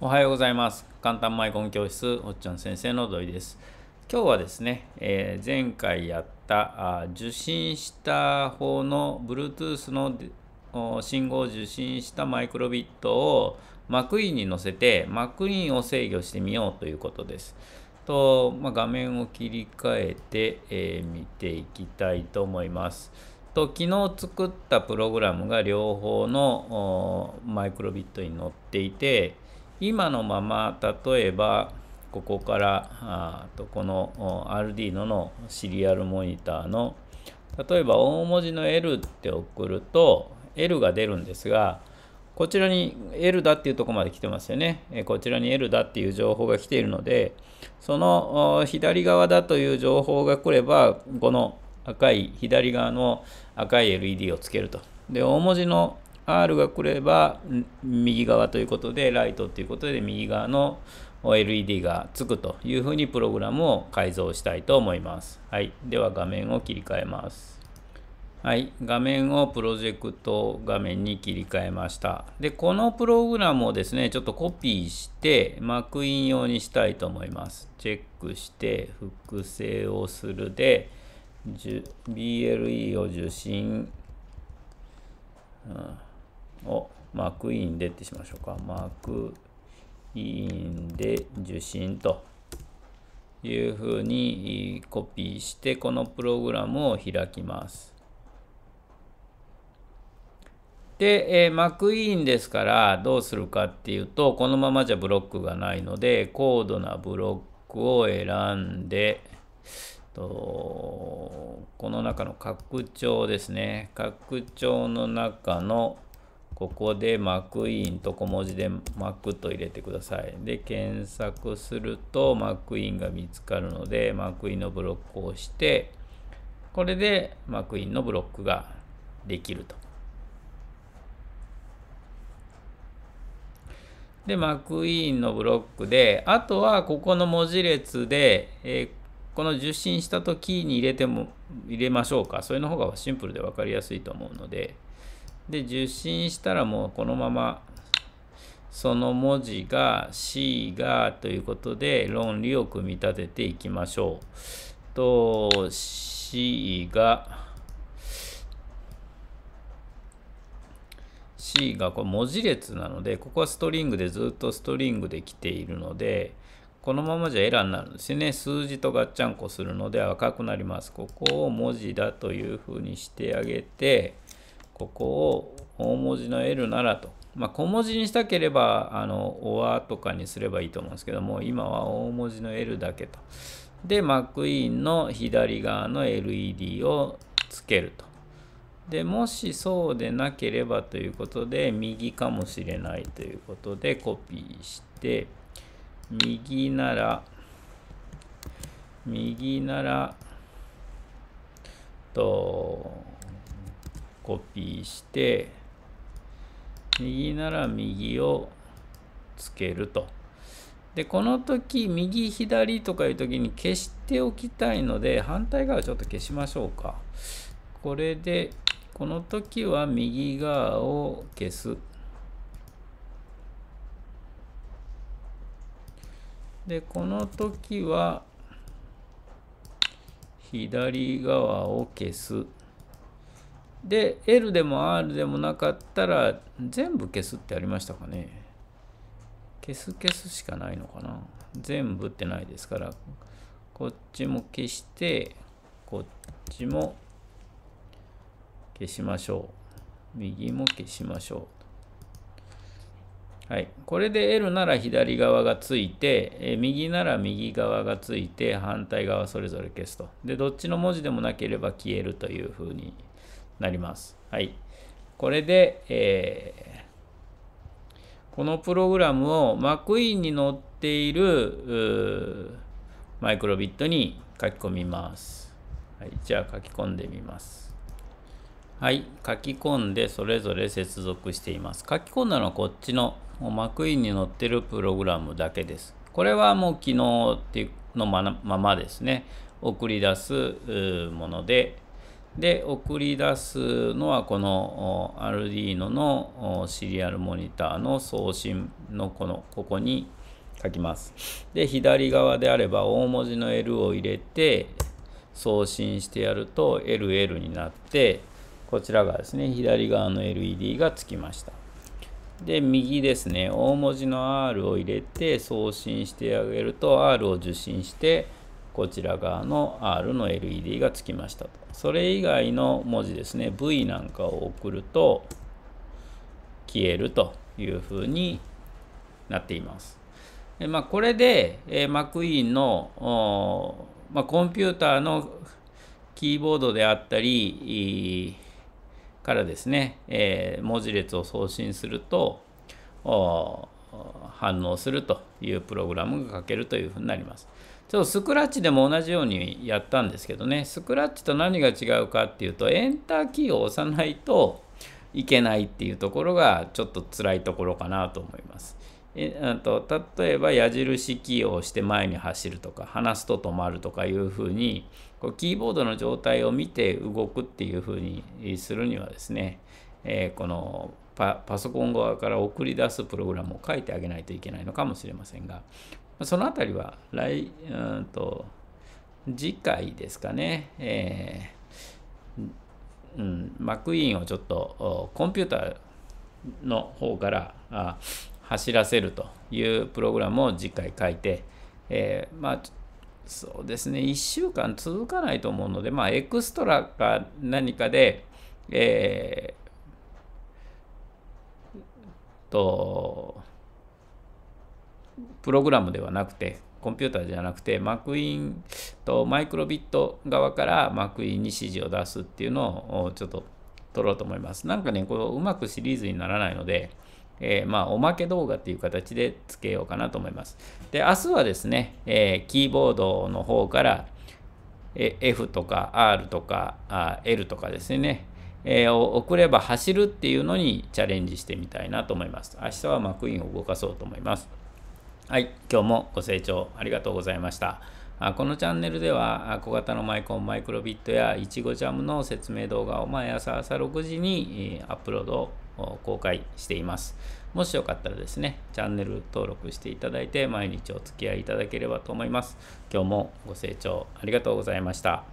おはようございます。簡単マイコン教室、おっちゃん先生の土井です。今日はですね、えー、前回やったあ受信した方の Bluetooth の信号を受信したマイクロビットを m a c ーンに乗せて m a c ーンを制御してみようということです。と、まあ、画面を切り替えて、えー、見ていきたいと思います。と昨日作ったプログラムが両方のマイクロビットに乗っていて今のまま例えばここからあとこの a r d ののシリアルモニターの例えば大文字の L って送ると L が出るんですがこちらに L だっていうとこまで来てますよね。こちらに L だっていう情報が来ているので、その左側だという情報が来れば、この赤い、左側の赤い LED をつけると。で、大文字の R が来れば右側ということで、ライトということで、右側の LED がつくというふうにプログラムを改造したいと思います。はい。では画面を切り替えます。はい。画面をプロジェクト画面に切り替えました。で、このプログラムをですね、ちょっとコピーして、幕ン用にしたいと思います。チェックして、複製をするで、BLE を受信。うんをマークインでってしましょうか。マークインで受信というふうにコピーして、このプログラムを開きます。で、えー、マクイーンですからどうするかっていうと、このままじゃブロックがないので、高度なブロックを選んで、とこの中の拡張ですね。拡張の中のここでマクイーンと小文字でマクと入れてください。で、検索するとマクイーンが見つかるので、マクイーンのブロックを押して、これでマクイーンのブロックができると。で、マクイーンのブロックで、あとはここの文字列で、えー、この受信したとキーに入れても、入れましょうか。それの方がシンプルで分かりやすいと思うので、で、受信したらもうこのままその文字が C がということで論理を組み立てていきましょう。と C が C がこれ文字列なのでここはストリングでずっとストリングで来ているのでこのままじゃエラーになるんですね。数字とガッチャンコするので赤くなります。ここを文字だというふうにしてあげて、ここを大文字の L ならと。まあ、小文字にしたければ、あの、おわとかにすればいいと思うんですけども、今は大文字の L だけと。で、マックイーンの左側の LED をつけると。で、もしそうでなければということで、右かもしれないということで、コピーして、右なら、右なら、と、コピーして、右なら右をつけると。で、この時、右、左とかいう時に消しておきたいので、反対側をちょっと消しましょうか。これで、この時は右側を消す。で、この時は左側を消す。で L でも R でもなかったら全部消すってありましたかね消す消すしかないのかな全部ってないですからこっちも消してこっちも消しましょう右も消しましょうはいこれで L なら左側がついてえ右なら右側がついて反対側それぞれ消すとでどっちの文字でもなければ消えるというふうになります。はい。これで、えー、このプログラムを MacIn に載っているマイクロビットに書き込みます。はい、じゃあ書き込んでみます。はい、書き込んでそれぞれ接続しています。書き込んだのはこっちのマクイーンに載ってるプログラムだけです。これはもう昨日っていうのままですね。送り出すもので、で送り出すのはこのアルディーノのシリアルモニターの送信のこのここに書きます。で左側であれば大文字の L を入れて送信してやると LL になってこちらがですね左側の LED がつきました。で右ですね大文字の R を入れて送信してあげると R を受信してこちら側の R の LED がつきましたと。それ以外の文字ですね、V なんかを送ると消えるというふうになっています。でまあ、これで、えー、m クイーンの、まあ、コンピューターのキーボードであったりからですね、えー、文字列を送信すると反応するというプログラムが書けるというふうになります。ちょっとスクラッチでも同じようにやったんですけどね、スクラッチと何が違うかっていうと、エンターキーを押さないといけないっていうところがちょっと辛いところかなと思います。えあと例えば矢印キーを押して前に走るとか離すと止まるとかいうふうにこうキーボードの状態を見て動くっていうふうにするにはですね、えー、このパソコン側から送り出すプログラムを書いてあげないといけないのかもしれませんがそのあたりは来、うんと、次回ですかね、えーうん、マクイーンをちょっとコンピューターの方からあ走らせるというプログラムを次回書いて、えー、まあそうですね1週間続かないと思うのでまあエクストラか何かでえー、とプログラムではなくて、コンピューターじゃなくて、マクーンとマイクロビット側からマクインに指示を出すっていうのをちょっと撮ろうと思います。なんかね、こううまくシリーズにならないので、えー、まあ、おまけ動画っていう形でつけようかなと思います。で、明日はですね、えー、キーボードの方から、え F とか R とかあ L とかですね、えー、を送れば走るっていうのにチャレンジしてみたいなと思います。明日はマクーンを動かそうと思います。はい、今日もご清聴ありがとうございました。このチャンネルでは小型のマイコンマイクロビットやいちごジャムの説明動画を毎朝朝6時にアップロード公開しています。もしよかったらですね、チャンネル登録していただいて毎日お付き合いいただければと思います。今日もご清聴ありがとうございました。